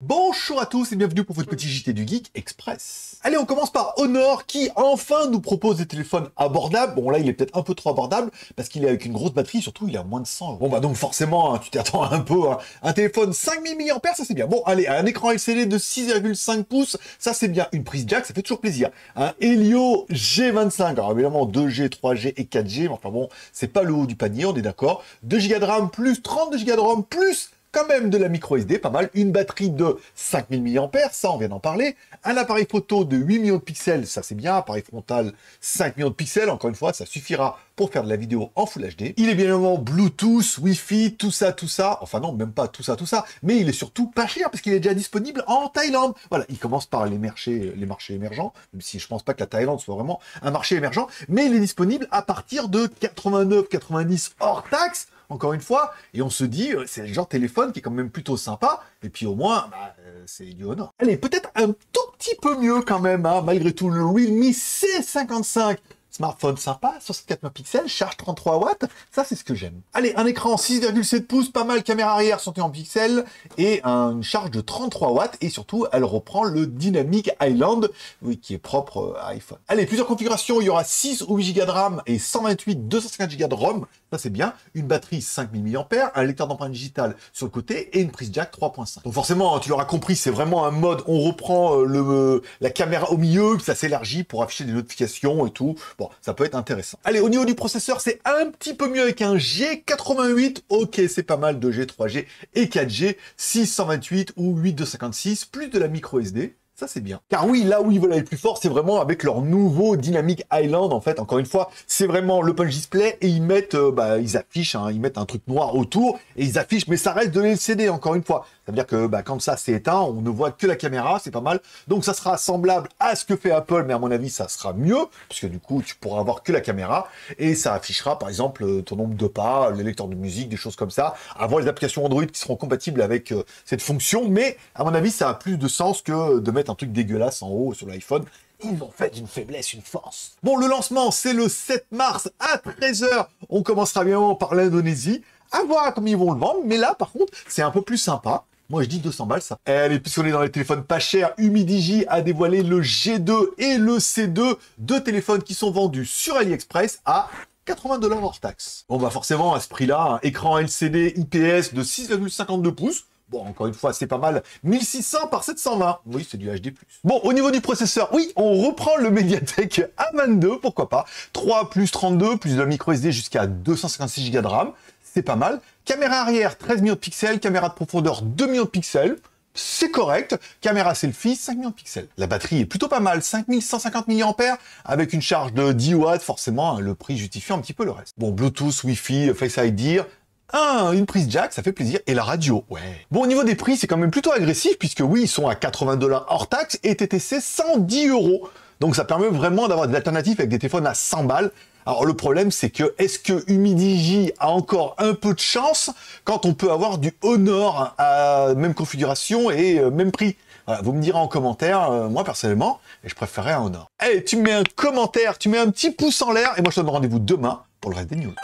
Bonjour à tous et bienvenue pour votre petit JT du Geek Express. Allez, on commence par Honor qui enfin nous propose des téléphones abordables. Bon là, il est peut-être un peu trop abordable parce qu'il est avec une grosse batterie, surtout il est moins de 100. Bon bah donc forcément, hein, tu t'attends un peu un téléphone 5000 mAh, ça c'est bien. Bon allez, un écran LCD de 6,5 pouces, ça c'est bien. Une prise jack, ça fait toujours plaisir. Un Helio G25, alors évidemment 2G, 3G et 4G, mais enfin bon, c'est pas le haut du panier, on est d'accord. 2 Go de RAM plus 32 Go de RAM plus quand même de la micro SD, pas mal, une batterie de 5000 mAh, ça on vient d'en parler, un appareil photo de 8 millions de pixels, ça c'est bien, appareil frontal 5 millions de pixels, encore une fois, ça suffira pour faire de la vidéo en Full HD. Il est bien évidemment Bluetooth, Wi-Fi, tout ça, tout ça, enfin non, même pas tout ça, tout ça, mais il est surtout pas cher parce qu'il est déjà disponible en Thaïlande. Voilà, il commence par les marchés, les marchés émergents, même si je pense pas que la Thaïlande soit vraiment un marché émergent, mais il est disponible à partir de 89,90 hors taxe encore une fois, et on se dit, euh, c'est le genre téléphone qui est quand même plutôt sympa, et puis au moins, bah, euh, c'est du honneur. Allez, peut-être un tout petit peu mieux quand même, hein, malgré tout, le Realme C55 Smartphone sympa, 64 pixels, charge 33 watts, ça c'est ce que j'aime. Allez, un écran 6,7 pouces, pas mal, caméra arrière 111 pixels et une charge de 33 watts et surtout elle reprend le Dynamic Island oui, qui est propre à euh, iPhone. Allez, plusieurs configurations, il y aura 6 ou 8 Go de RAM et 128, 250 Go de ROM, ça c'est bien, une batterie 5000 mAh, un lecteur d'empreintes digitales sur le côté et une prise jack 3.5. Donc forcément, tu l'auras compris, c'est vraiment un mode, on reprend euh, euh, la caméra au milieu, ça s'élargit pour afficher des notifications et tout. Bon, ça peut être intéressant. Allez, au niveau du processeur, c'est un petit peu mieux avec un G88. Ok, c'est pas mal, de g 3G et 4G, 628 ou 8256 plus de la micro SD. Ça, c'est bien. Car oui, là où ils veulent aller plus fort, c'est vraiment avec leur nouveau Dynamic Island, en fait. Encore une fois, c'est vraiment le punch display et ils mettent, euh, bah, ils affichent, hein, ils mettent un truc noir autour et ils affichent, mais ça reste de l'LCD, encore une fois. Ça veut dire que, bah, quand ça c'est éteint, on ne voit que la caméra, c'est pas mal. Donc, ça sera semblable à ce que fait Apple, mais à mon avis, ça sera mieux, puisque du coup, tu pourras avoir que la caméra et ça affichera, par exemple, euh, ton nombre de pas, le lecteur de musique, des choses comme ça, avoir les applications Android qui seront compatibles avec euh, cette fonction. Mais, à mon avis, ça a plus de sens que de mettre un truc dégueulasse en haut sur l'iPhone. Ils ont fait d'une faiblesse une force. Bon, le lancement, c'est le 7 mars à 13h. On commencera bien par l'Indonésie. À voir comme ils vont le vendre. Mais là, par contre, c'est un peu plus sympa. Moi, je dis 200 balles, ça. Eh, Allez, puisqu'on est dans les téléphones pas chers, Humidigi a dévoilé le G2 et le C2, deux téléphones qui sont vendus sur AliExpress à 80 dollars hors taxe. Bon, bah forcément, à ce prix-là, écran LCD IPS de 6,52 pouces, Bon, encore une fois, c'est pas mal. 1600 par 720. Oui, c'est du HD+. Bon, au niveau du processeur, oui, on reprend le Mediatek A22, pourquoi pas. 3 plus 32, plus de la micro SD jusqu'à 256 Go de RAM. C'est pas mal. Caméra arrière, 13 millions de pixels. Caméra de profondeur, 2 millions de pixels c'est correct. Caméra selfie, 5 millions de pixels. La batterie est plutôt pas mal, 5150 mAh, avec une charge de 10 watts, forcément, hein, le prix justifie un petit peu le reste. Bon, Bluetooth, Wi-Fi, Face ID, ah, une prise jack, ça fait plaisir. Et la radio, ouais. Bon, au niveau des prix, c'est quand même plutôt agressif, puisque oui, ils sont à 80 dollars hors taxe et TTC 110 euros. Donc ça permet vraiment d'avoir des alternatives avec des téléphones à 100 balles. Alors le problème, c'est que est-ce que Humidigi a encore un peu de chance quand on peut avoir du Honor à même configuration et euh, même prix vous me direz en commentaire, euh, moi personnellement, je préférerais un Honor. hey, eh, tu mets un commentaire, tu mets un petit pouce en l'air, et moi je te donne rendez-vous demain pour le reste des news.